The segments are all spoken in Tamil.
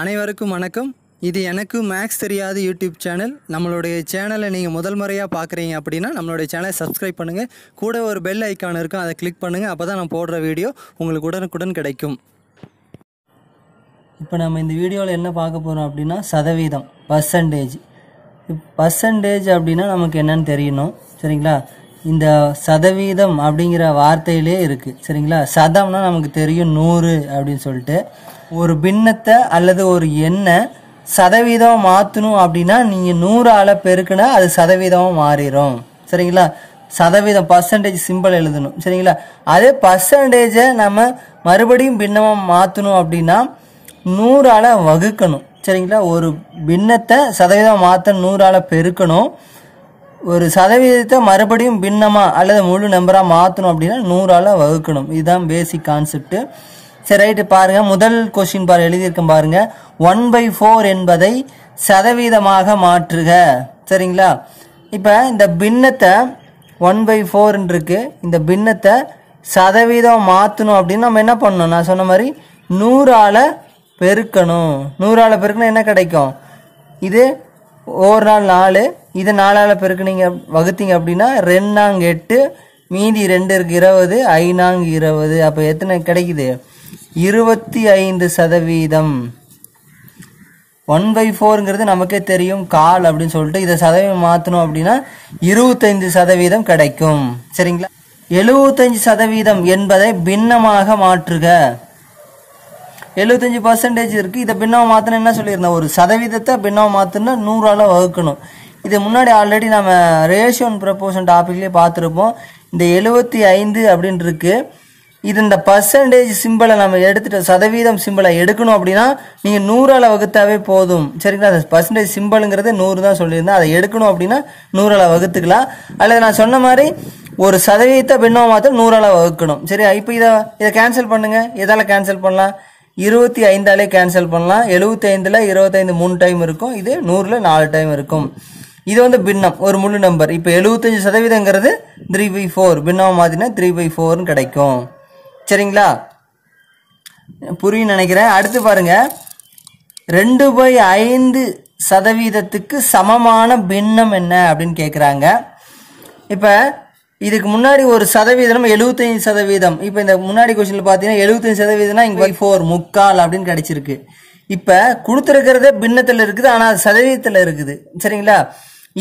அனைவருக்கும் வணக்கம் இது எனக்கு மேக்ஸ் தெரியாது யூடியூப் சேனல் நம்மளுடைய சேனலை நீங்கள் முதல் முறையாக பார்க்குறீங்க அப்படின்னா நம்மளுடைய சேனலை சப்ஸ்கிரைப் பண்ணுங்கள் கூட ஒரு பெல் ஐக்கான் இருக்கும் அதை கிளிக் பண்ணுங்கள் அப்போ தான் நான் போடுற வீடியோ உங்களுக்கு உடனுக்குடன் கிடைக்கும் இப்போ நம்ம இந்த வீடியோவில் என்ன பார்க்க போகிறோம் அப்படின்னா சதவீதம் பர்சன்டேஜ் பர்சன்டேஜ் அப்படின்னா நமக்கு என்னென்னு தெரியணும் சரிங்களா இந்த சதவீதம் அப்படிங்கிற வார்த்தையிலே இருக்குது சரிங்களா சதம்னா நமக்கு தெரியும் நூறு அப்படின்னு சொல்லிட்டு ஒரு பின்னத்தை அல்லது ஒரு எண்ணை சதவீதம் மாற்றணும் அப்படின்னா நீங்கள் நூறால் பெருக்கினா அது சதவீதமாக மாறிடும் சரிங்களா சதவீதம் பர்சன்டேஜ் சிம்பிள் எழுதணும் சரிங்களா அதே பர்சன்டேஜை நம்ம மறுபடியும் பின்னமாக மாற்றணும் அப்படின்னா நூறால் வகுக்கணும் சரிங்களா ஒரு பின்னத்தை சதவீதம் மாற்ற நூறால் பெருக்கணும் ஒரு சதவீதத்தை மறுபடியும் பின்னமாக அல்லது முழு நம்பராக மாற்றணும் அப்படின்னா நூறால் வகுக்கணும் இதுதான் பேசிக் கான்செப்ட்டு சரி ரைட்டு பாருங்கள் முதல் கொஸ்டின் பார் எழுதியிருக்கேன் பாருங்கள் ஒன் பை ஃபோர் என்பதை சதவீதமாக மாற்றுக சரிங்களா இப்போ இந்த பின்னத்தை ஒன் பை ஃபோர்ன்னு இருக்குது இந்த பின்னத்தை சதவீதம் மாற்றணும் அப்படின்னு நம்ம என்ன பண்ணணும் நான் சொன்ன மாதிரி நூறால் பெருக்கணும் நூறால் பெருக்கணும் என்ன கிடைக்கும் இது ஒரு நாள் நாலு இது நாலால் பெருக்குனீங்க வகுத்தீங்க அப்படின்னா ரெண்டாங்க எட்டு மீதி ரெண்டு இருக்குது இருபது ஐநாங்கு இருபது அப்போ எத்தனை கிடைக்குது இருபத்தி ஐந்து சதவீதம் ஒன் பை ஃபோருங்கிறது நமக்கே தெரியும் கால் அப்படின்னு சொல்லிட்டு இதை சதவீதம் மாற்றணும் அப்படின்னா இருபத்தைந்து சதவீதம் கிடைக்கும் சரிங்களா எழுபத்தஞ்சு சதவீதம் என்பதை பின்னமாக மாற்றுக எழுபத்தஞ்சு பர்சன்டேஜ் இருக்குது இதை பின்னமாக மாற்றணும் என்ன சொல்லியிருந்தேன் ஒரு சதவீதத்தை பின்னமாக மாற்றணும்னா நூறால் வகுக்கணும் இது முன்னாடி ஆல்ரெடி நம்ம ரேஷியோன் ப்ரப்போஷன் டாபிக்லேயே பார்த்துருப்போம் இந்த எழுபத்தி ஐந்து அப்படின்ட்டுருக்கு இது இந்த பர்சன்டேஜ் சிம்பிளை நம்ம எடுத்துட்டு சதவீதம் சிம்பிளை எடுக்கணும் அப்படின்னா நீங்கள் நூறால் வகுத்தாவே போதும் சரிங்களா அந்த பர்சன்டேஜ் சிம்பிளுங்கிறது நூறு தான் சொல்லியிருந்தேன் அதை எடுக்கணும் அப்படின்னா நூறால் வகுத்துக்கலாம் அல்லது நான் சொன்ன மாதிரி ஒரு சதவீதத்தை பின்னமாக மாத்திரம் நூறால் வகுக்கணும் சரி இப்போ இதை இதை கேன்சல் பண்ணுங்கள் எதால் கேன்சல் பண்ணலாம் இருபத்தி ஐந்தாலே கேன்சல் பண்ணலாம் எழுபத்தி ஐந்தில் இருபத்தைந்து மூணு டைம் இருக்கும் இது நூறில் நாலு டைம் இருக்கும் இது வந்து பின்னம் ஒரு முழு நம்பர் இப்போ எழுபத்தஞ்சு சதவீதங்கிறது த்ரீ பை ஃபோர் பின்னமாக மாற்றினா த்ரீ பை ஃபோர்னு கிடைக்கும் சரிங்களா புரிய நினைக்கிறேன் அடுத்து பாருங்க ரெண்டு பை ஐந்து சதவீதத்துக்கு சமமான பின்னம் என்ன அப்படின்னு கேட்குறாங்க இப்போ இதுக்கு முன்னாடி ஒரு சதவீதம் எழுபத்தஞ்சு சதவீதம் இப்போ இந்த முன்னாடி கொஸ்டினில் பார்த்தீங்கன்னா எழுபத்தஞ்சு சதவீதம்னா இங்கே ஃபோர் முக்கால் அப்படின்னு கிடச்சிருக்கு இப்போ கொடுத்துருக்கிறதே பின்னத்தில் இருக்குது ஆனால் சதவீதத்தில் இருக்குது சரிங்களா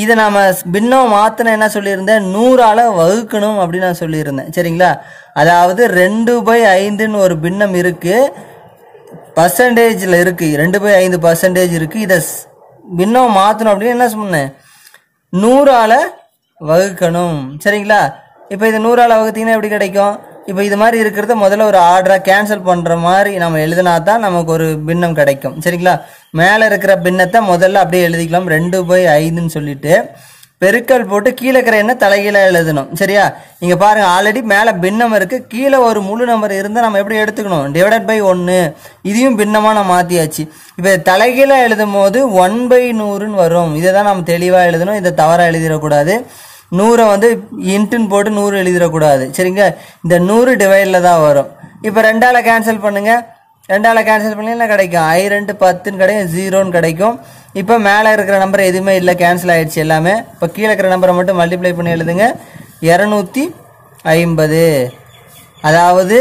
இதை நாம் பின்னம் மாற்றின என்ன சொல்லியிருந்தேன் நூறால் வகுக்கணும் அப்படின்னு நான் சொல்லியிருந்தேன் சரிங்களா அதாவது ரெண்டு பை ஐந்துன்னு ஒரு பின்னம் இருக்குது பர்சன்டேஜில் இருக்குது ரெண்டு பை ஐந்து பர்சன்டேஜ் இருக்குது இதை பின்னம் மாற்றணும் அப்படின்னு என்ன சொன்னேன் நூறால் வகுக்கணும் சரிங்களா இப்போ இது நூறால் வகுத்தீங்கன்னா எப்படி கிடைக்கும் இப்போ இது மாதிரி இருக்கிறத முதல்ல ஒரு ஆர்டராக கேன்சல் பண்ணுற மாதிரி நம்ம எழுதினா தான் நமக்கு ஒரு பின்னம் கிடைக்கும் சரிங்களா மேலே இருக்கிற பின்னத்தை முதல்ல அப்படியே எழுதிக்கலாம் ரெண்டு பை ஐந்துன்னு சொல்லிட்டு பெருக்கல் போட்டு கீழே இருக்கிற எண்ணை தலைகீழே எழுதணும் சரியா நீங்கள் பாருங்கள் ஆல்ரெடி மேலே பின்னம் இருக்குது கீழே ஒரு முழு நம்பர் இருந்தால் நம்ம எப்படி எடுத்துக்கணும் டிவைடட் பை ஒன்று இதையும் பின்னமாக நான் மாற்றியாச்சு இப்போ தலைகீழே எழுதும் போது ஒன் பை நூறுன்னு வரும் இதை தான் நம்ம தெளிவாக எழுதணும் இதை தவறாக எழுதிடக்கூடாது நூறை வந்து இன்ட்டுன்னு போட்டு நூறு எழுதிடக்கூடாது சரிங்க இந்த நூறு டிவைடில் தான் வரும் இப்போ ரெண்டால் கேன்சல் பண்ணுங்கள் ரெண்டால் கேன்சல் பண்ணி என்ன கிடைக்கும் ஐ ரெண்டு பத்துன்னு கிடைக்கும் ஜீரோன்னு கிடைக்கும் இப்போ மேலே இருக்கிற நம்பர் எதுவுமே இல்லை கேன்சல் ஆகிடுச்சு எல்லாமே இப்போ கீழே இருக்கிற நம்பரை மட்டும் மல்டிப்ளை பண்ணி எழுதுங்க இரநூத்தி ஐம்பது அதாவது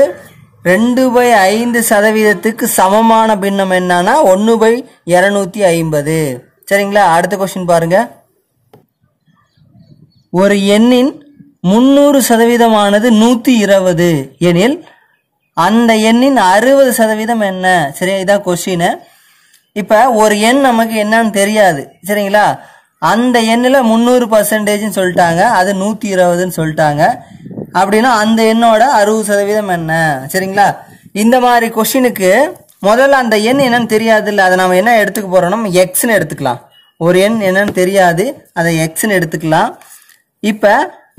ரெண்டு பை ஐந்து சதவீதத்துக்கு சமமான பின்னம் என்னன்னா ஒன்று பை இரநூத்தி ஐம்பது சரிங்களா அடுத்த கொஸ்டின் பாருங்க ஒரு எண்ணின் முந்நூறு சதவீதமானது நூற்றி இருபது எனில் அந்த எண்ணின் அறுபது சதவீதம் என்ன சரி இதான் கொஸ்டின் இப்போ ஒரு எண் நமக்கு என்னன்னு தெரியாது சரிங்களா அந்த எண்ணில் முந்நூறு பர்சன்டேஜ்னு சொல்லிட்டாங்க அது நூற்றி இருபதுன்னு சொல்லிட்டாங்க அப்படின்னா அந்த எண்ணோட அறுபது சதவீதம் என்ன சரிங்களா இந்த மாதிரி கொஷினுக்கு முதல்ல அந்த எண் என்னன்னு தெரியாது இல்லை அதை நம்ம என்ன எடுத்துக்க போகிறோம்னா எக்ஸ்னு எடுத்துக்கலாம் ஒரு எண் என்னன்னு தெரியாது அதை எக்ஸ்னு எடுத்துக்கலாம் இப்போ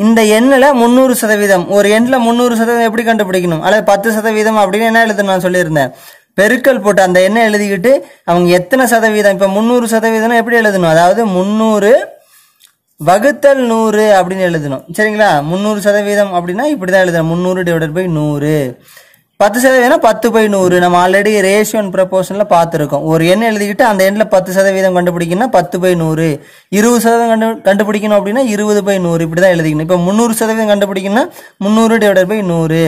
இந்த எண்ணில் முந்நூறு சதவீதம் ஒரு எண்ணில் முந்நூறு சதவீதம் எப்படி கண்டுபிடிக்கணும் அல்லது பத்து சதவீதம் அப்படின்னு என்ன எழுதுன்னு நான் சொல்லியிருந்தேன் பெருக்கல் போட்டு அந்த எண்ணெய் எழுதிக்கிட்டு அவங்க எத்தனை சதவீதம் இப்போ முந்நூறு சதவீதம்னா எப்படி எழுதணும் அதாவது முந்நூறு வகுத்தல் நூறு அப்படின்னு எழுதணும் சரிங்களா முந்நூறு சதவீதம் அப்படின்னா இப்படி தான் எழுதணும் முந்நூறு டிவைடட் பை நூறு பத்து சதவீதம்னா பத்து பை நூறு நம்ம ஆல்ரெடி ரேஷியோ அண்ட் ப்ரப்போஷனில் பார்த்துருக்கோம் ஒரு எண்ணெய் எழுதிக்கிட்டு அந்த எண்ணில் பத்து சதவீதம் கண்டுபிடிக்கணும்னா பத்து பை நூறு இருபது சதவீதம் கண்டு கண்டுபிடிக்கணும் அப்படின்னா இருபது பை நூறு இப்படி தான் எழுதிக்கணும் இப்போ முந்நூறு சதவீதம் கண்டுபிடிக்கணும்னா முந்நூறு டிவைடட் பை நூறு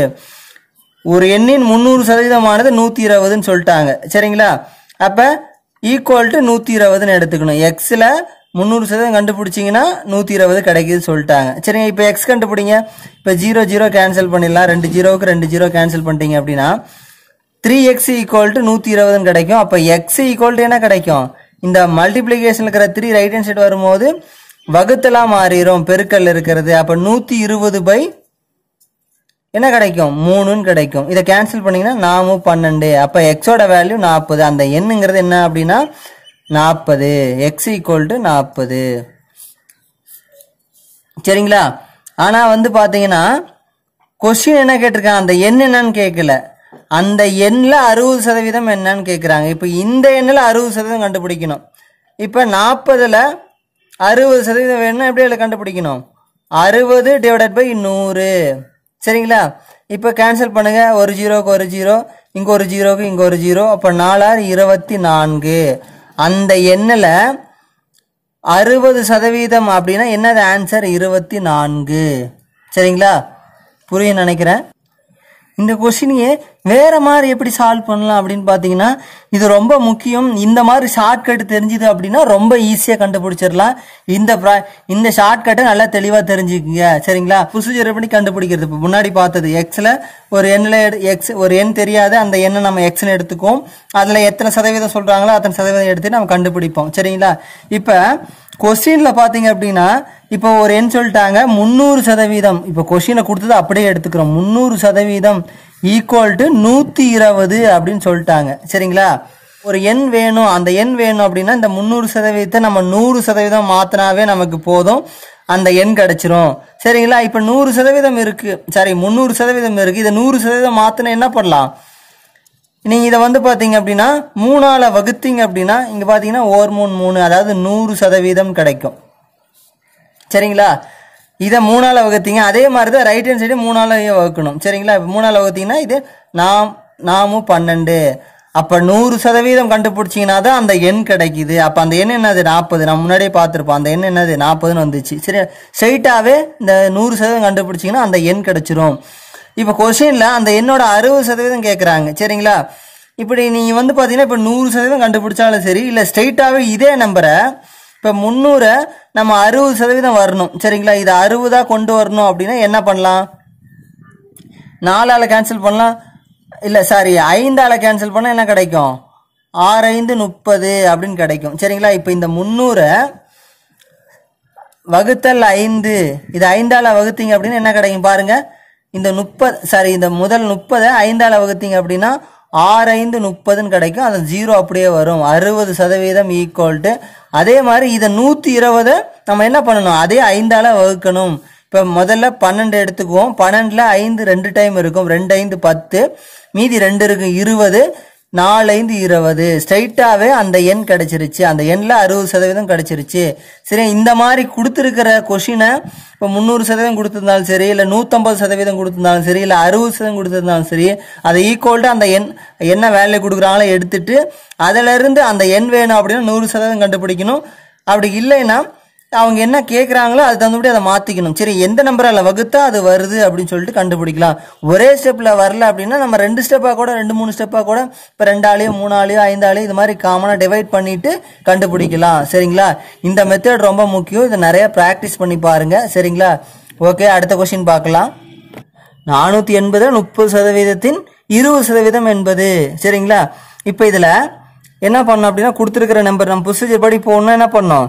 ஒரு எண்ணின் முந்நூறு சதவீதமானது நூற்றி இருபதுன்னு சொல்லிட்டாங்க சரிங்களா அப்போ ஈக்குவல் டு நூற்றி இருபதுன்னு எடுத்துக்கணும் எக்ஸில் முந்நூறு சதவீதம் கண்டுபிடிச்சிங்கன்னா நூற்றி இருபது கிடைக்குதுன்னு சொல்லிட்டாங்க சரிங்க இப்போ எக்ஸ் கண்டுபிடிங்க இப்போ ஜீரோ ஜீரோ கேன்சல் பண்ணிடலாம் ரெண்டு ஜீரோவுக்கு ரெண்டு ஜீரோ கேன்சல் பண்ணிட்டீங்க அப்படின்னா த்ரீ எக்ஸ் ஈக்குவல் டு நூற்றி இருபதுன்னு கிடைக்கும் அப்போ எக்ஸ் ஈக்குவல் டு என்ன கிடைக்கும் இந்த மல்டிப்ளிகேஷன் இருக்கிற த்ரீ ரைட் ஹேண்ட் சைடு வரும்போது வகுத்தலாக மாறிடும் பெருக்கல் இருக்கிறது அப்போ நூற்றி இருபது பை என்ன கிடைக்கும் மூணுன்னு கிடைக்கும் இதை கேன்சல் பண்ணிங்கன்னா நாமும் பன்னெண்டு அப்போ எக்ஸோட வேல்யூ நாற்பது அந்த எண்ணுங்கிறது என்ன அப்படின்னா நாற்பது எக்ஸ் ஈக்குவல் டு நாற்பது சரிங்களா ஆனால் வந்து பார்த்தீங்கன்னா கொஸ்டின் என்ன கேட்டிருக்காங்க அந்த எண் என்னன்னு கேட்கல அந்த எண்ணில் அறுபது சதவீதம் என்னன்னு கேட்குறாங்க இப்போ இந்த எண்ணில் அறுபது சதவீதம் கண்டுபிடிக்கணும் இப்போ நாற்பதில் அறுபது சதவீதம் வேணும்னா எப்படி அதில் கண்டுபிடிக்கணும் அறுபது டிவைடட் பை நூறு சரிங்களா இப்போ கேன்சல் பண்ணுங்கள் ஒரு ஜீரோவுக்கு ஒரு ஜீரோ இங்கே ஒரு ஜீரோவுக்கு இங்கே ஒரு ஜீரோ அப்போ நாலாயிரம் இருபத்தி நான்கு அந்த எண்ணில் அறுபது சதவீதம் அப்படின்னா என்னது ஆன்சர் இருபத்தி நான்கு சரிங்களா புரிய நினைக்கிறேன் இந்த கொஸ்டினையே வேறு மாதிரி எப்படி சால்வ் பண்ணலாம் அப்படின்னு பார்த்தீங்கன்னா இது ரொம்ப முக்கியம் இந்த மாதிரி ஷார்ட்கட் தெரிஞ்சுது அப்படின்னா ரொம்ப ஈஸியாக கண்டுபிடிச்சிடலாம் இந்த ப்ரா இந்த ஷார்ட்கட்டை நல்லா தெளிவாக தெரிஞ்சுக்கிங்க சரிங்களா ப்ரொசீஜர் எப்படி கண்டுபிடிக்கிறது இப்போ முன்னாடி பார்த்தது எக்ஸில் ஒரு எண்ணில் எக்ஸ் ஒரு எண் தெரியாது அந்த எண்ணை நம்ம எக்ஸ்ன்னு எடுத்துக்கோம் அதில் எத்தனை சதவீதம் சொல்கிறாங்களோ அத்தனை சதவீதம் எடுத்து நம்ம கண்டுபிடிப்போம் சரிங்களா இப்போ கொஸ்டின்ல பார்த்தீங்க அப்படின்னா இப்போ ஒரு எண் சொல்லிட்டாங்க முந்நூறு சதவீதம் இப்போ கொஸ்டின்ல கொடுத்தது அப்படியே எடுத்துக்கிறோம் முந்நூறு சதவீதம் ஈக்குவல் டு நூற்றி இருபது அப்படின்னு சொல்லிட்டாங்க சரிங்களா ஒரு எண் வேணும் அந்த எண் வேணும் அப்படின்னா இந்த முந்நூறு சதவீதத்தை நம்ம நூறு சதவீதம் மாத்தினாவே நமக்கு போதும் அந்த எண் கிடைச்சிரும் சரிங்களா இப்போ நூறு சதவீதம் இருக்குது சாரி முந்நூறு சதவீதம் இருக்குது இதை நூறு சதவீதம் மாற்றினா என்ன பண்ணலாம் நீங்கள் இதை வந்து பார்த்தீங்க அப்படின்னா மூணால் வகுத்தீங்க அப்படின்னா இங்கே பார்த்தீங்கன்னா ஓர் மூணு மூணு அதாவது நூறு சதவீதம் கிடைக்கும் சரிங்களா இதை மூணால் வகுத்தீங்க அதே மாதிரி தான் ரைட் ஹேண்ட் சைடு மூணாலையும் வகுக்கணும் சரிங்களா இப்போ மூணால் வகுத்தீங்கன்னா இது நாம் நாமும் பன்னெண்டு அப்போ நூறு சதவீதம் கண்டுபிடிச்சிங்கன்னா தான் அந்த எண் கிடைக்கிது அப்போ அந்த எண் என்னது நாற்பது நான் முன்னாடியே பார்த்துருப்போம் அந்த எண் என்னது நாற்பதுன்னு வந்துச்சு சரி ஸ்ட்ரைட்டாகவே இந்த நூறு சதவீதம் கண்டுபிடிச்சிங்கன்னா அந்த எண் கிடச்சிரும் இப்போ கொஷினில் அந்த எண்ணோட அறுபது சதவீதம் கேட்குறாங்க சரிங்களா இப்படி நீங்கள் வந்து பார்த்தீங்கன்னா இப்போ நூறு சதவீதம் கண்டுபிடிச்சாலும் சரி இல்லை ஸ்ட்ரெயிட்டாகவே இதே நம்பரை இப்போ முந்நூறை நம்ம அறுபது சதவீதம் வரணும் சரிங்களா இது அறுபதாக கொண்டு வரணும் அப்படின்னா என்ன பண்ணலாம் நாலால் கேன்சல் பண்ணலாம் இல்லை சாரி ஐந்தால் கேன்சல் பண்ணால் என்ன கிடைக்கும் ஆறு ஐந்து முப்பது அப்படின்னு கிடைக்கும் சரிங்களா இப்போ இந்த முந்நூறை வகுத்தல் ஐந்து இது ஐந்தால் வகுத்தீங்க அப்படின்னு என்ன கிடைக்கும் பாருங்கள் இந்த முப்பது சாரி இந்த முதல் முப்பதை ஐந்தால் வகுத்தீங்க அப்படின்னா ஆறு ஐந்து முப்பதுன்னு கிடைக்கும் அந்த ஜீரோ அப்படியே வரும் அறுபது சதவீதம் ஈக்குவல்ட்டு அதே மாதிரி இதை நூற்றி இருபதை நம்ம என்ன பண்ணணும் அதே ஐந்தால் வகுக்கணும் இப்போ முதல்ல பன்னெண்டு எடுத்துக்குவோம் பன்னெண்டில் ஐந்து ரெண்டு டைம் இருக்கும் ரெண்டு ஐந்து பத்து மீதி ரெண்டு இருக்கும் இருபது நாலந்து இருபது ஸ்ட்ரைட்டாகவே அந்த எண் கிடச்சிருச்சு அந்த எண்ணில் அறுபது சதவீதம் கிடச்சிருச்சு சரி இந்த மாதிரி கொடுத்துருக்கிற கொஷினை இப்போ முந்நூறு சதவீதம் கொடுத்துருந்தாலும் சரி இல்லை நூற்றம்பது சதவீதம் கொடுத்துருந்தாலும் சரி இல்லை அறுபது சதவீதம் கொடுத்துருந்தாலும் சரி அதை ஈக்குவல்ட்டு அந்த எண் என்ன வேலையை கொடுக்குறாங்களோ எடுத்துட்டு அதிலிருந்து அந்த எண் வேணும் அப்படின்னா நூறு சதவீதம் கண்டுபிடிக்கணும் அப்படி இல்லைன்னா அவங்க என்ன கேட்குறாங்களோ அது தகுந்தபடி அதை மாற்றிக்கணும் சரி எந்த நம்பரால் வகுத்தா அது வருது அப்படின்னு சொல்லிட்டு கண்டுபிடிக்கலாம் ஒரே ஸ்டெப்பில் வரல அப்படின்னா நம்ம ரெண்டு ஸ்டெப்பாக கூட ரெண்டு மூணு ஸ்டெப்பாக கூட இப்போ ரெண்டாலையோ மூணாலையோ ஐந்தாலையோ இது மாதிரி காமனாக டிவைட் பண்ணிவிட்டு கண்டுபிடிக்கலாம் சரிங்களா இந்த மெத்தட் ரொம்ப முக்கியம் இதை நிறையா ப்ராக்டிஸ் பண்ணி பாருங்கள் சரிங்களா ஓகே அடுத்த கொஸ்டின் பார்க்கலாம் நானூற்றி எண்பது முப்பது சதவீதத்தின் இருபது சதவீதம் என்பது சரிங்களா இப்போ இதில் என்ன பண்ணோம் அப்படின்னா கொடுத்துருக்கிற நம்பர் நம்ம ப்ரொசீஜர் படி போகணும்னா என்ன பண்ணோம்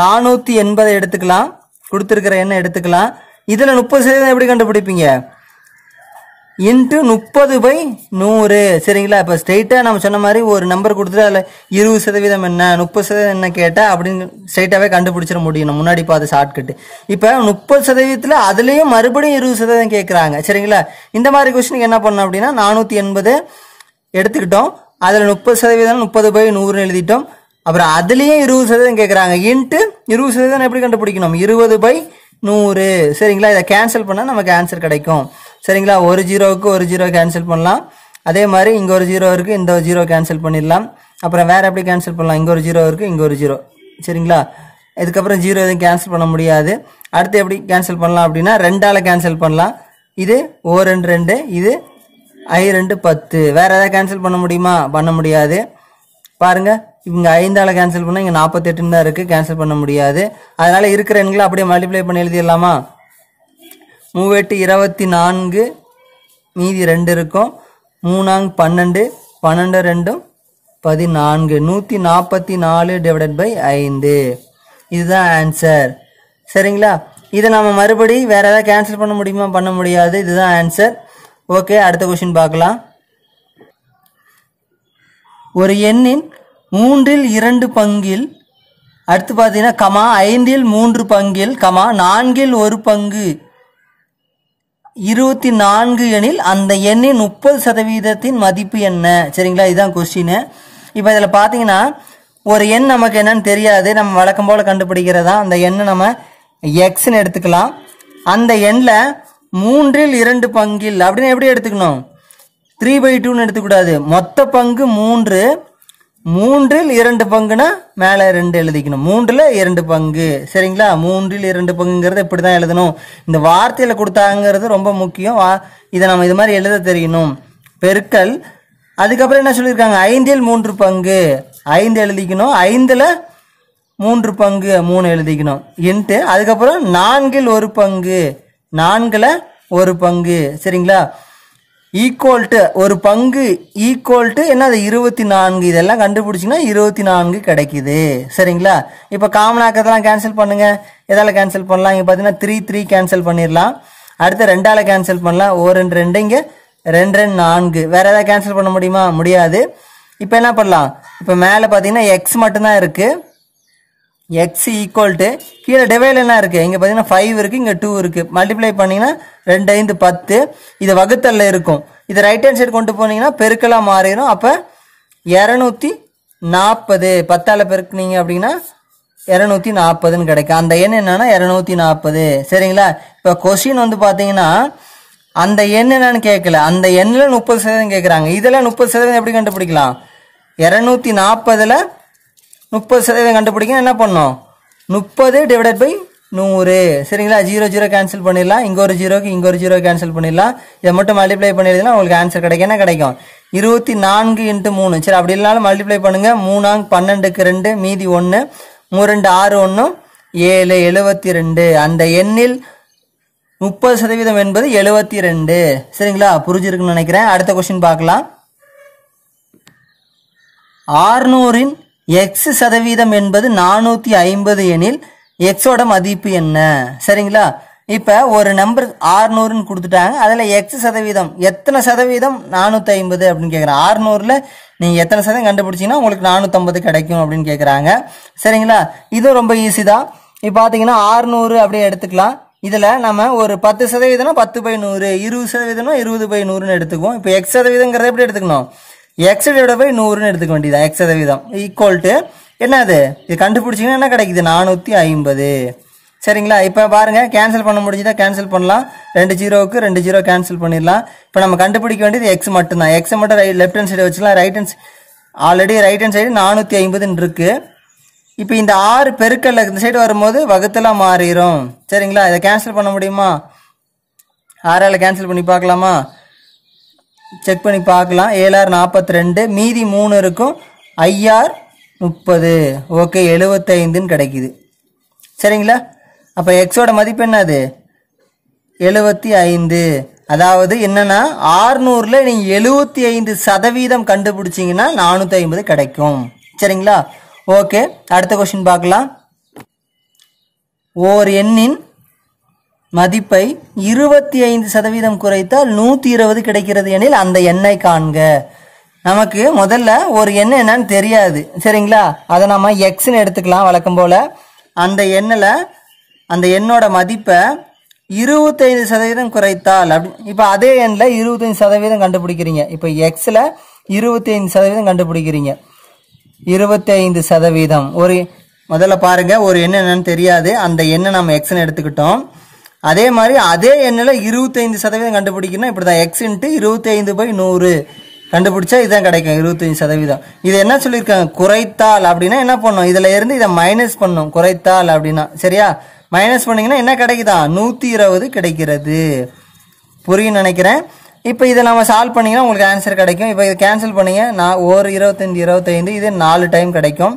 நானூற்றி எண்பதை எடுத்துக்கலாம் கொடுத்துருக்கிற எண்ணை எடுத்துக்கலாம் இதில் முப்பது சதவீதம் எப்படி கண்டுபிடிப்பீங்க இன்ட்டு முப்பது பை நூறு சரிங்களா இப்போ ஸ்ட்ரெயிட்டாக நம்ம சொன்ன மாதிரி ஒரு நம்பர் கொடுத்துட்டு அதில் இருபது சதவீதம் என்ன முப்பது சதவீதம் என்ன கேட்டால் அப்படின்னு ஸ்ட்ரெயிட்டாகவே கண்டுபிடிச்சிட முடியும் முன்னாடி பார்த்து ஷார்ட்கட்டு இப்போ முப்பது சதவீதத்தில் அதுலேயும் மறுபடியும் இருபது சதவீதம் கேட்குறாங்க சரிங்களா இந்த மாதிரி கொஸ்டினுக்கு என்ன பண்ணோம் அப்படின்னா நானூற்றி எண்பது எடுத்துக்கிட்டோம் அதில் முப்பது சதவீதம் முப்பது பை நூறுன்னு எழுதிட்டோம் அப்புறம் அதுலேயும் இருபது சதவீதம் கேட்குறாங்க இன்ட்டு இருபது சதவீதம் எப்படி கண்டுபிடிக்கணும் இருபது பை நூறு சரிங்களா இதை கேன்சல் பண்ணால் நமக்கு ஆன்சர் கிடைக்கும் சரிங்களா ஒரு ஜீரோவுக்கு ஒரு ஜீரோ கேன்சல் பண்ணலாம் அதே மாதிரி இங்கே ஒரு ஜீரோ இருக்குது இந்த ஜீரோ கேன்சல் பண்ணிடலாம் அப்புறம் வேறு எப்படி கேன்சல் பண்ணலாம் இங்கே ஒரு ஜீரோ இருக்குது இங்கே ஒரு ஜீரோ சரிங்களா இதுக்கப்புறம் ஜீரோ எதுவும் கேன்சல் பண்ண முடியாது அடுத்து எப்படி கேன்சல் பண்ணலாம் அப்படின்னா ரெண்டால் கேன்சல் பண்ணலாம் இது ஓ ரெண்டு ரெண்டு இது ஐ ரெண்டு பத்து வேறு எதாவது கேன்சல் பண்ண முடியுமா பண்ண முடியாது பாருங்கள் இங்க ஐந்தால கேன்சல் பண்ணால் இங்கே நாற்பத்தெட்டுன்னு தான் இருக்குது கேன்சல் பண்ண முடியாது அதனால் இருக்கிற எண்களை அப்படியே மல்டிப்ளை பண்ணி எழுதிடலாமா மூவெட்டு இருபத்தி நான்கு மீதி ரெண்டு இருக்கும் மூணாங் பன்னெண்டு பன்னெண்டு ரெண்டும் பதினான்கு நூற்றி நாற்பத்தி நாலு டிவைடட் பை ஐந்து இதுதான் ஆன்சர் சரிங்களா இதை நம்ம மறுபடி வேறு ஏதாவது கேன்சல் பண்ண முடியுமா பண்ண முடியாது இதுதான் ஆன்சர் ஓகே அடுத்த கொஷின் பார்க்கலாம் ஒரு எண்ணின் மூன்றில் இரண்டு பங்கில் அடுத்து பார்த்தீங்கன்னா கமா ஐந்தில் மூன்று பங்கில் கமா நான்கில் ஒரு பங்கு இருபத்தி நான்கு எனில் அந்த எண்ணின் முப்பது சதவீதத்தின் மதிப்பு என்ன சரிங்களா இதுதான் கொஸ்டின் இப்போ இதில் பார்த்தீங்கன்னா ஒரு எண் நமக்கு என்னன்னு தெரியாது நம்ம வழக்கம் போல் கண்டுபிடிக்கிறதா அந்த எண்ணை நம்ம எக்ஸ்ன்னு எடுத்துக்கலாம் அந்த எண்ணில் மூன்றில் இரண்டு பங்கில் அப்படின்னு எப்படி எடுத்துக்கணும் த்ரீ பை டூன்னு எடுத்துக்கூடாது மொத்த பங்கு மூன்று மூன்றில் இரண்டு பங்குனா மேலே ரெண்டு எழுதிக்கணும் மூன்றில் இரண்டு பங்கு சரிங்களா மூன்றில் இரண்டு பங்குங்கிறது இப்படி தான் எழுதணும் இந்த வார்த்தையில் கொடுத்தாங்கிறது ரொம்ப முக்கியம் இதை நம்ம இது மாதிரி எழுத தெரியணும் பெருக்கல் அதுக்கப்புறம் என்ன சொல்லியிருக்காங்க ஐந்தில் மூன்று பங்கு ஐந்து எழுதிக்கணும் ஐந்தில் மூன்று பங்கு மூணு எழுதிக்கணும் என்ட்டு அதுக்கப்புறம் நான்கில் ஒரு பங்கு நான்கில் ஒரு பங்கு சரிங்களா ஈக்குவல் டு ஒரு பங்கு ஈக்குவல் டு என்ன அது இருபத்தி நான்கு இதெல்லாம் கண்டுபிடிச்சிங்கன்னா இருபத்தி நான்கு கிடைக்குது சரிங்களா இப்போ காமனாக்கத்தெல்லாம் கேன்சல் பண்ணுங்கள் எதால் கேன்சல் பண்ணலாம் இங்கே பார்த்தீங்கன்னா த்ரீ த்ரீ கேன்சல் பண்ணிடலாம் அடுத்து ரெண்டால் கேன்சல் பண்ணலாம் ஓ ரெண்டு ரெண்டு இங்கே ரெண்டு ரெண்டு நான்கு வேறு எதாவது கேன்சல் பண்ண முடியுமா முடியாது இப்போ என்ன பண்ணலாம் இப்போ மேலே பார்த்தீங்கன்னா எக்ஸ் மட்டும்தான் இருக்குது எக்ஸ் ஈக்குவல் டு கீழே என்ன இருக்குது இங்கே பார்த்தீங்கன்னா ஃபைவ் இருக்குது இங்கே டூ இருக்குது மல்டிப்ளை பண்ணிங்கன்னா ரெண்டு ஐந்து பத்து இது வகுத்தல்ல இருக்கும் இது ரைட் ஹேண்ட் சைடு கொண்டு போனீங்கன்னா பெருக்கலாக மாறிடும் அப்போ இரநூத்தி நாற்பது பத்தால் பெருக்குனீங்க அப்படின்னா இரநூத்தி நாற்பதுன்னு கிடைக்கும் அந்த எண் என்னன்னா இரநூத்தி நாற்பது சரிங்களா இப்போ கொஷின் வந்து பார்த்தீங்கன்னா அந்த எண் என்னன்னு கேட்கல அந்த எண்ணில் முப்பது சதவீதம் கேட்குறாங்க இதெல்லாம் முப்பது சதவீதம் எப்படி கண்டுபிடிக்கலாம் இரநூத்தி நாற்பதில் முப்பது சதவீதம் கண்டுபிடிக்கணும் என்ன பண்ணோம் முப்பது டிவைடட் பை நூறு சரிங்களா ஜீரோ ஜீரோ கேன்சல் பண்ணிடலாம் இங்கே ஒரு ஜீரோக்கு இங்கே ஒரு ஜீரோ கேன்சல் பண்ணிடலாம் இதை மட்டும் மல்டிப்ளை பண்ணிடுதுன்னா உங்களுக்கு ஆன்சர் கிடைக்கும் என்ன கிடைக்கும் இருபத்தி நான்கு இன்ட்டு மூணு சரி அப்படி இல்லைனாலும் மல்டிப்ளை பண்ணுங்கள் மூணாங் பன்னெண்டுக்கு ரெண்டு மீதி ஒன்று மூணு ரெண்டு ஆறு ஒன்று ஏழு எழுபத்தி ரெண்டு அந்த எண்ணில் முப்பது சதவீதம் என்பது எழுபத்தி ரெண்டு சரிங்களா புரிஞ்சிருக்குன்னு நினைக்கிறேன் அடுத்த கொஸ்டின் பார்க்கலாம் ஆறுநூறின் எக்ஸ் சதவீதம் என்பது நானூற்றி ஐம்பது எனில் எக்ஸோட மதிப்பு என்ன சரிங்களா இப்போ ஒரு நம்பர் ஆறுநூறுன்னு கொடுத்துட்டாங்க அதில் எக்ஸ் சதவீதம் எத்தனை சதவீதம் நானூற்றி ஐம்பது அப்படின்னு கேட்குறேன் ஆறுநூறில் நீங்கள் எத்தனை சதவீதம் கண்டுபிடிச்சீங்கன்னா உங்களுக்கு நானூற்றம்பது கிடைக்கும் அப்படின்னு கேட்குறாங்க சரிங்களா இதுவும் ரொம்ப ஈஸி தான் இப்போ பார்த்தீங்கன்னா ஆறுநூறு அப்படியே எடுத்துக்கலாம் இதில் நம்ம ஒரு பத்து சதவீதம்னா பத்து பை நூறு இருபது சதவீதம்னா இருபது பை நூறுன்னு எடுத்துக்குவோம் இப்போ எக்ஸ் சதவீதங்கிறத எப்படி எடுத்துக்கணும் எக்ஸ் டிவைட் நூறுன்னு எடுத்துக்க வேண்டியதான் எக்ஸ் சதவீதம் ஈக்குவல் டு என்னது இது கண்டுபிடிச்சிங்கன்னா என்ன கிடைக்குது நானூற்றி ஐம்பது சரிங்களா இப்போ பாருங்க கேன்சல் பண்ண முடிஞ்சதா கேன்சல் பண்ணலாம் ரெண்டு ஜீரோவுக்கு ரெண்டு ஜீரோ கேன்சல் பண்ணிடலாம் இப்போ நம்ம கண்டுபிடிக்க வேண்டியது எக்ஸ் மட்டும் தான் எக்ஸை மட்டும் ரைட் லெஃப்ட் ஹேண்ட் சைடு வச்சுக்கலாம் right hand already right hand side நானூற்றி ஐம்பதுன்னு இருக்குது இப்போ இந்த ஆறு பெருக்கல்ல இந்த சைடு வரும்போது வகுத்தெல்லாம் மாறிடும் சரிங்களா இதை கேன்சல் பண்ண முடியுமா ஆறால் கேன்சல் பண்ணி பார்க்கலாமா செக் பண்ணி பார்க்கலாம் ஏழார் நாற்பத்தி ரெண்டு மீதி மூணு இருக்கும் ஐஆர் முப்பது ஓகே எழுபத்தைந்துன்னு கிடைக்குது சரிங்களா அப்போ எக்ஸோட மதிப்பு என்னது எழுபத்தி ஐந்து அதாவது என்னென்னா ஆறுநூறில் நீங்கள் எழுபத்தி ஐந்து சதவீதம் கண்டுபிடிச்சிங்கன்னா நானூற்றி ஐம்பது கிடைக்கும் சரிங்களா ஓகே அடுத்த கொஷின் பார்க்கலாம் ஓர் எண்ணின் மதிப்பை இருபத்தி ஐந்து சதவீதம் குறைத்தால் நூற்றி இருபது கிடைக்கிறது எனில் அந்த எண்ணை காண்க நமக்கு முதல்ல ஒரு எண்ணெய் என்னன்னு தெரியாது சரிங்களா அதை நம்ம எக்ஸ்ன்னு எடுத்துக்கலாம் வழக்கம் போல் அந்த எண்ணில் அந்த எண்ணோட மதிப்பை இருபத்தைந்து சதவீதம் குறைத்தால் அப்படி இப்போ அதே எண்ணில் இருபத்தஞ்சு சதவீதம் கண்டுபிடிக்கிறீங்க இப்போ எக்ஸில் இருபத்தைந்து சதவீதம் கண்டுபிடிக்கிறீங்க இருபத்தைந்து சதவீதம் ஒரு முதல்ல பாருங்கள் ஒரு எண்ணெய் என்னன்னு தெரியாது அந்த எண்ணெய் நம்ம எக்ஸ்ன்னு எடுத்துக்கிட்டோம் அதே மாதிரி அதே எண்ணில் இருபத்தைந்து சதவீதம் கண்டுபிடிக்கணும் இப்படி தான் எக்ஸ் இன்ட்டு இருபத்தைந்து பை நூறு கண்டுபிடிச்சா இதுதான் கிடைக்கும் இருபத்தஞ்சி சதவீதம் இது என்ன சொல்லியிருக்காங்க குறைத்தால் அப்படின்னா என்ன பண்ணும் இதில் இருந்து இதை மைனஸ் பண்ணும் குறைத்தால் அப்படின்னா சரியா மைனஸ் பண்ணிங்கன்னா என்ன கிடைக்குதா நூற்றி இருபது கிடைக்கிறது புரியும் நினைக்கிறேன் இப்போ இதை நம்ம சால்வ் பண்ணிங்கன்னா உங்களுக்கு ஆன்சர் கிடைக்கும் இப்போ இதை கேன்சல் பண்ணிங்க நான் ஒரு இருபத்தஞ்சி இருபத்தைந்து இது நாலு டைம் கிடைக்கும்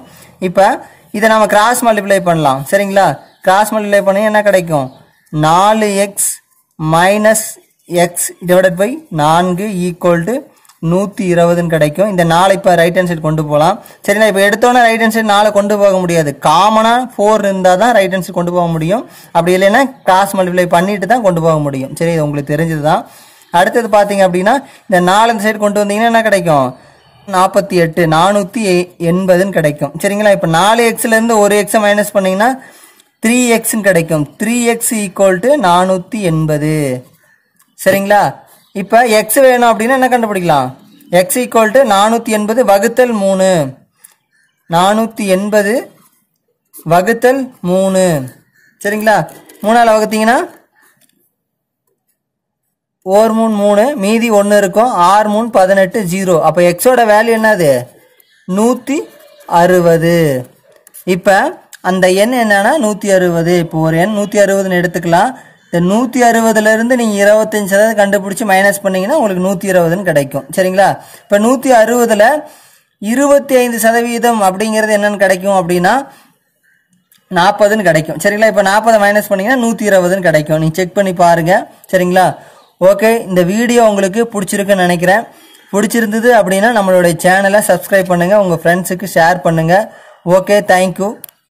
இப்போ இதை நம்ம கிராஸ் மல்டிப்ளை பண்ணலாம் சரிங்களா கிராஸ் மல்டிப்ளை பண்ணி என்ன கிடைக்கும் நாலு x minus x divided by நான்கு ஈக்குவல் டு நூற்றி இருபதுன்னு கிடைக்கும் இந்த நாலு இப்போ ரைட் ஹேண்ட் சைடு கொண்டு போகலாம் சரி நான் இப்போ எடுத்தோன்னே ரைட் ஹேண்ட் சைடு நாலு கொண்டு போக முடியாது காமனாக ஃபோர் இருந்தால் தான் ரைட் ஹேண்ட் சைடு கொண்டு போக முடியும் அப்படி இல்லைன்னா கிராஸ் மல்டிப்ளை பண்ணிட்டு தான் கொண்டு போக முடியும் சரி இது உங்களுக்கு தெரிஞ்சது தான் அடுத்தது பார்த்தீங்க அப்படின்னா இந்த நாலு இந்த சைடு கொண்டு வந்தீங்கன்னா என்ன கிடைக்கும் நாற்பத்தி எட்டு நானூற்றி எண்பதுன்னு கிடைக்கும் சரிங்களா இப்போ நாலு எக்ஸ்லேருந்து ஒரு எக்ஸை மைனஸ் பண்ணிங்கன்னா த்ரீ எக்ஸ்ன்னு கிடைக்கும் த்ரீ எக்ஸ் ஈக்குவல் டு நானூற்றி எண்பது சரிங்களா இப்போ எக்ஸ் வேணும் அப்படின்னா என்ன கண்டுபிடிக்கலாம் எக்ஸ் ஈக்குவல் டு நானூற்றி எண்பது வகுத்தல் மூணு நானூற்றி எண்பது வகுத்தல் மூணு சரிங்களா மூணால் வகுத்தீங்கன்னா ஓர் மூணு மூணு மீதி ஒன்று இருக்கும் ஆறு மூணு பதினெட்டு ஜீரோ அப்போ எக்ஸோட வேல்யூ என்னது நூற்றி அறுபது இப்போ அந்த எண் என்னன்னா நூற்றி அறுபது இப்போ ஒரு எண் நூற்றி அறுபதுன்னு எடுத்துக்கலாம் இந்த நூற்றி அறுபதுலேருந்து நீங்கள் இருபத்தஞ்சு சதவீதம் கண்டுபிடிச்சி மைனஸ் பண்ணிங்கன்னா உங்களுக்கு நூற்றி இருபதுன்னு கிடைக்கும் சரிங்களா இப்போ நூற்றி அறுபதில் இருபத்தி ஐந்து சதவீதம் அப்படிங்கிறது என்னென்னு கிடைக்கும் அப்படின்னா நாற்பதுன்னு கிடைக்கும் சரிங்களா இப்போ நாற்பதை மைனஸ் பண்ணிங்கன்னா நூற்றி இருபதுன்னு கிடைக்கும் நீங்கள் செக் பண்ணி பாருங்கள் சரிங்களா ஓகே இந்த வீடியோ உங்களுக்கு பிடிச்சிருக்குன்னு நினைக்கிறேன் பிடிச்சிருந்தது அப்படின்னா நம்மளுடைய சேனலை சப்ஸ்கிரைப் பண்ணுங்கள் உங்கள் ஃப்ரெண்ட்ஸுக்கு ஷேர் பண்ணுங்கள் ஓகே தேங்க்யூ